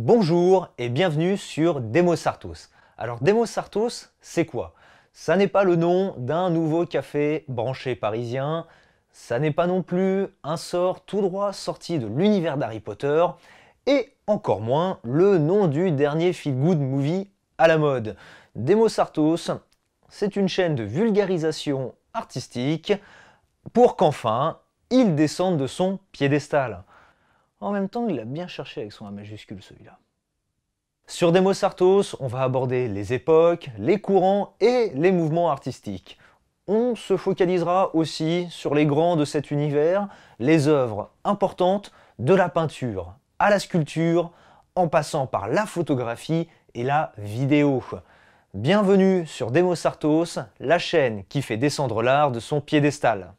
Bonjour et bienvenue sur Demos Alors Demos Sartos, c'est quoi Ça n'est pas le nom d'un nouveau café branché parisien, ça n'est pas non plus un sort tout droit sorti de l'univers d'Harry Potter, et encore moins le nom du dernier feel-good movie à la mode. Demos Sartos, c'est une chaîne de vulgarisation artistique pour qu'enfin il descende de son piédestal. En même temps, il a bien cherché avec son A majuscule celui-là. Sur Demos Sartos, on va aborder les époques, les courants et les mouvements artistiques. On se focalisera aussi sur les grands de cet univers, les œuvres importantes de la peinture à la sculpture, en passant par la photographie et la vidéo. Bienvenue sur Demosartos, la chaîne qui fait descendre l'art de son piédestal.